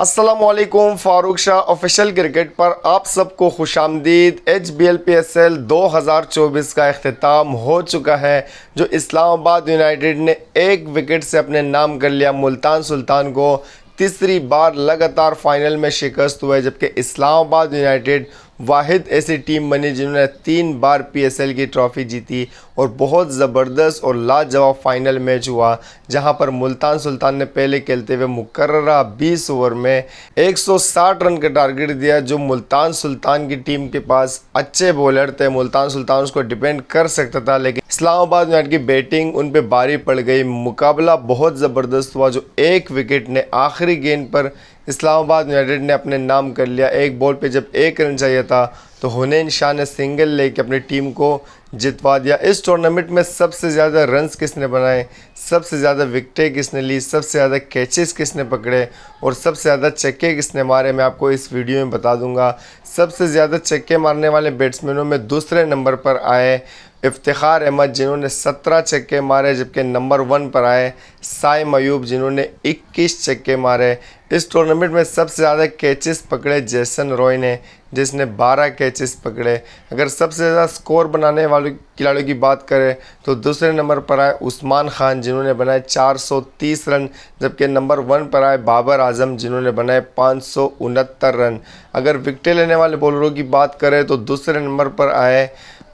Aslam Farooq Shah official cricket पर आप सबको खुश आमदीद H B L P S L दो हज़ार चौबीस का अख्ताम हो चुका है जो इस्लामाबाद यूनाइटेड ने एक विकेट से अपने नाम कर लिया मुल्तान सुल्तान को तीसरी बार लगातार फाइनल में शिकस्त हुए जबकि इस्लामाबाद यूनाइटेड वाहिद ऐसी टीम बनी जिन्होंने तीन बार पीएसएल की ट्रॉफ़ी जीती और बहुत ज़बरदस्त और लाजवाब फाइनल मैच हुआ जहां पर मुल्तान सुल्तान ने पहले खेलते हुए मुकर्रा 20 ओवर में 160 रन का टारगेट दिया जो मुल्तान सुल्तान की टीम के पास अच्छे बॉलर थे मुल्तान सुल्तान उसको डिपेंड कर सकता था लेकिन इस्लामाबाद यूनाइट की बैटिंग उन पर बारी पड़ गई मुकाबला बहुत ज़बरदस्त हुआ जो एक विकेट ने आखिरी गेंद पर इस्लामाबाद यूनाइटेड ने अपने नाम कर लिया एक बॉल पे जब एक रन चाहिए था तो हुनैन शाह ने सिंगल लेके अपनी टीम को जितवा दिया इस टूर्नामेंट में सबसे ज़्यादा रन्स किसने बनाए सबसे ज़्यादा विकटें किसने ली सबसे ज़्यादा कैचेस किसने पकड़े और सबसे ज़्यादा चक्के किसने मारे मैं आपको इस वीडियो में बता दूंगा सबसे ज़्यादा चक्के मारने वाले बैट्समैनों में दूसरे नंबर पर आए इफ्तार अहमद जिन्होंने 17 चक्के मारे जबकि नंबर वन पर आए साय मयूब जिन्होंने 21 चक्के मारे इस टूर्नामेंट में सबसे ज़्यादा कैचेस पकड़े जैसन रॉय ने जिसने 12 कैचेस पकड़े अगर सबसे ज़्यादा स्कोर बनाने वाले खिलाड़ियों की बात करें तो दूसरे नंबर पर आए उस्मान खान जिन्होंने बनाए 430 रन जबकि नंबर वन पर आए बाबर आजम जिन्होंने बनाए पाँच रन अगर विकटें लेने वाले बॉलरों की बात करें तो दूसरे नंबर पर आए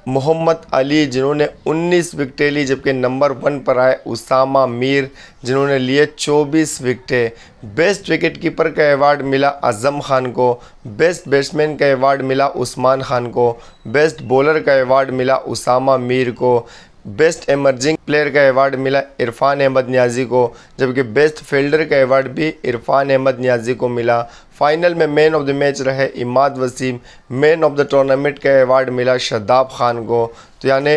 मोहम्मद अली जिन्होंने 19 विकटें ली जबकि नंबर वन पर आए उसामा मीर जिन्होंने लिए 24 विकटें बेस्ट विकेट कीपर का अवार्ड मिला आज़म खान को बेस्ट बैट्समैन का अवार्ड मिला उस्मान खान को बेस्ट बॉलर का अवार्ड मिला उसामा मीर को बेस्ट एमर्जिंग प्लेयर का अवार्ड मिला इरफान अहमद न्याजी को जबकि बेस्ट फील्डर का अवार्ड भी इरफान अहमद न्याजी को मिला फाइनल में मैन ऑफ द मैच रहे Imad Wasim man of the tournament का अवार्ड मिला शदाब खान को तो यानी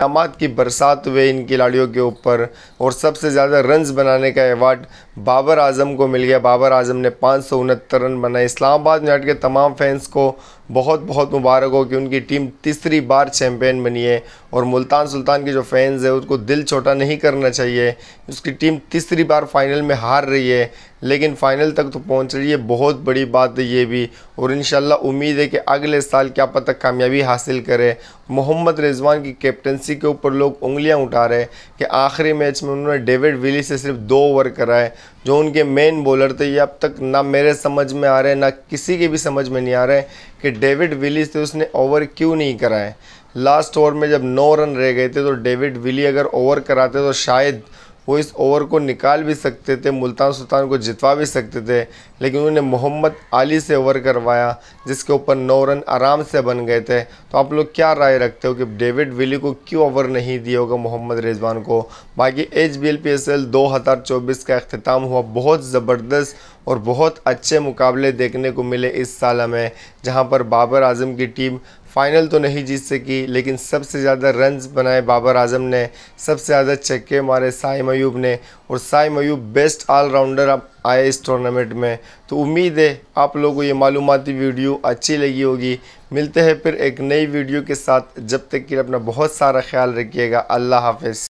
इनामत की बरसात हुए इन खिलाड़ियों के ऊपर और सबसे ज़्यादा रन्स बनाने का अवार्ड बाबर आजम को मिल गया बाबर आजम ने पाँच रन बनाए इस्लामाबाद यूनाइट के तमाम फैंस को बहुत बहुत मुबारक हो कि उनकी टीम तीसरी बार चैम्पियन बनी है और मुल्तान सुल्तान के जो फैंस हैं उसको दिल छोटा नहीं करना चाहिए उसकी टीम तीसरी बार फाइनल में हार रही है लेकिन फ़ाइनल तक तो पहुंच रही है बहुत बड़ी बात है ये भी और इन उम्मीद है कि अगले साल क्या पता कामयाबी हासिल करे मोहम्मद रिजवान की कैप्टनसी के ऊपर लोग उंगलियां उठा रहे हैं कि आखिरी मैच में उन्होंने डेविड विली से सिर्फ दो ओवर कराए जो उनके मेन बॉलर थे ये अब तक ना मेरे समझ में आ रहे ना किसी के भी समझ में नहीं आ रहे कि डेविड विलीज थे उसने ओवर क्यों नहीं कराए लास्ट ओवर में जब नौ रन रह गए थे तो डेविड विली अगर ओवर कराते तो शायद वो इस ओवर को निकाल भी सकते थे मुल्तान सुल्तान को जितवा भी सकते थे लेकिन उन्होंने मोहम्मद अली से ओवर करवाया जिसके ऊपर नौ रन आराम से बन गए थे तो आप लोग क्या राय रखते हो कि डेविड विली को क्यों ओवर नहीं दिया होगा मोहम्मद रिजवान को बाकी H B L P S L दो हज़ार चौबीस का अख्ताम हुआ बहुत ज़बरदस्त और बहुत अच्छे मुकाबले देखने को मिले इस साल हमें जहाँ पर बाबर आजम की टीम फाइनल तो नहीं जीत सकी लेकिन सबसे ज़्यादा रन बनाए बाबर आजम ने सबसे ज़्यादा चक्के मारे साई मयूब ने और साई मयूब बेस्ट ऑलराउंडर अब आए इस टूर्नामेंट में तो उम्मीद है आप लोगों को ये मालूमती वीडियो अच्छी लगी होगी मिलते हैं फिर एक नई वीडियो के साथ जब तक कि अपना बहुत सारा ख्याल रखिएगा अल्लाह हाफिज़